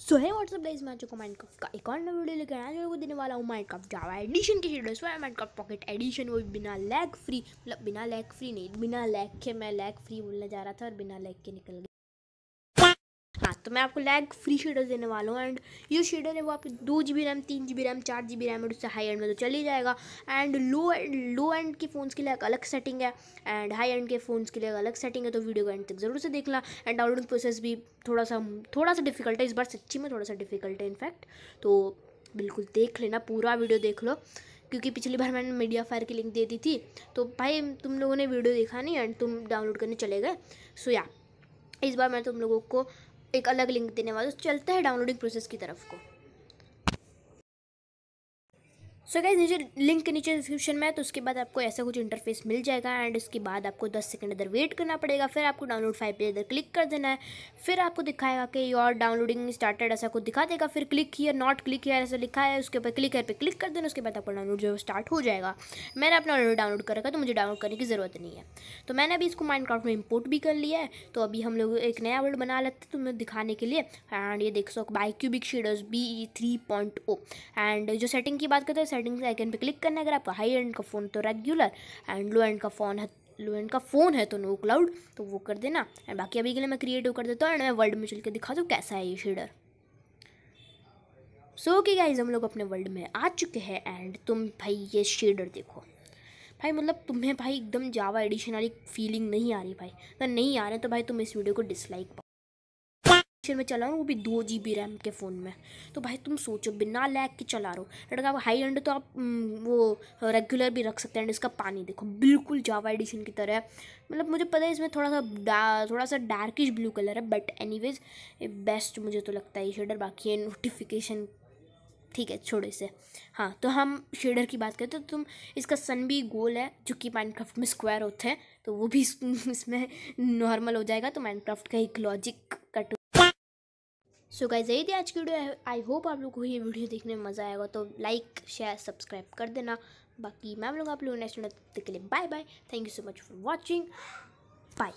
सो है WhatsApp guys मैं को माइंड का एक और नया वीडियो लेकर आने को देने वाला हूँ माइंड कप जावा एडिशन के शेडर्स है माइंड कप पॉकेट एडिशन वो बिना लैग फ्री मतलब बिना लैग फ्री नहीं बिना लैग के मैं लैग फ्री बोलने जा रहा था और बिना लैग के निकल गया तो मैं आपको लैग फ्री शेडर देने वाला हूँ एंड ये शेडर है वो आपके दो जी बी रैम तीन जी बी रैम चार जी बी रैम और उससे हाई एंड में तो चल ही जाएगा and low end low end के फ़ोन्स के लिए एक अलग सेटिंग है एंड हाई एंड के फ़ोन्स के लिए अलग सेटिंग है तो वीडियो को एंड तक ज़रूर से देखना एंड डाउनलोडिंग प्रोसेस भी थोड़ा सा थोड़ा सा डिफिकल्ट है इस बार सच्ची में थोड़ा सा डिफिकल्ट है इनफैक्ट तो बिल्कुल देख लेना पूरा वीडियो देख लो क्योंकि पिछली बार मैंने मीडिया फायर की लिंक दे दी थी तो भाई तुम लोगों ने वीडियो देखा नहीं एंड तुम डाउनलोड करने चले गए सो या इस बार मैं तुम लोगों को एक अलग लिंक देने वाला तो चलते हैं डाउनलोडिंग प्रोसेस की तरफ को सो गैस नीचे लिंक के नीचे डिस्क्रिप्शन में है तो उसके बाद आपको ऐसा कुछ इंटरफेस मिल जाएगा एंड उसके बाद आपको 10 सेकंड इधर वेट करना पड़ेगा फिर आपको डाउनलोड फाइव पे इधर क्लिक कर देना है फिर आपको दिखाएगा कि योर डाउनलोडिंग स्टार्टेड ऐसा कुछ दिखा देगा फिर क्लिक किया नॉट क्लिक किया ऐसा लिखा है उसके ऊपर क्लिक कर पे क्लिक कर देना उसके बाद आपको डाउनलोड जो स्टार्ट हो जाएगा मैंने अपना ऑलरेडी डाउनलोड कर रखा तो मुझे डाउनलोड करने की ज़रूरत नहीं है तो मैंने अभी इसको माइनक्राफ्ट में इम्पोर्ट भी कर लिया है तो अभी हम लोग एक नया वर्ड बना लेते हैं तुम्हें दिखाने के लिए एंड ये देख सको by cubic shaders B three point O and जो सेटिंग की बात करते हैं सेटिंग्स आइकन पे क्लिक करना है अगर आपका हाई एंड का फ़ोन तो रेगुलर एंड लो एंड का फ़ोन है लो एंड का फ़ोन है तो नो क्लाउड तो वो कर देना एंड बाकी अभी के लिए मैं क्रिएटिव कर देता हूँ एंड मैं वर्ल्ड में चल के दिखा दूँ कैसा है ये शेडर सो ओके गाइज हम लोग अपने वर्ल्ड में आ चुके हैं एंड तुम भाई ये शेडर देखो भाई मतलब तुम्हें भाई एकदम जावा एडिशन वाली फीलिंग नहीं आ रही भाई अगर नहीं आ रहे तो भाई तुम इस वीडियो को डिसलाइक फिर में चला रहा हूँ वो भी दो जी बी रैम के फ़ोन में तो भाई तुम सोचो बिना लैग के चला रहो लड़का हाई एंड तो आप वो रेगुलर भी रख सकते हैं इसका पानी देखो बिल्कुल जावा एडिशन की तरह मतलब मुझे पता है इसमें थोड़ा सा थोड़ा सा डार्किश ब्लू कलर है बट एनी वेज बेस्ट मुझे तो लगता है ये शेडर बाकी है नोटिफिकेशन ठीक है छोड़ो इसे हाँ तो हम शेडर की बात करें तो तुम इसका सन भी गोल है जो कि माइनक्राफ्ट में स्क्वायर होते हैं तो वो भी इसमें नॉर्मल हो जाएगा तो माइनक्राफ्ट का एक लॉजिक सो गाइज यही थी आज की वीडियो आई होप आप लोग को ये वीडियो देखने में मज़ा आएगा तो लाइक शेयर सब्सक्राइब कर देना बाकी मैं लोग आप लोग नेक्स्ट वीडियो तक के लिए bye bye thank you so much for watching bye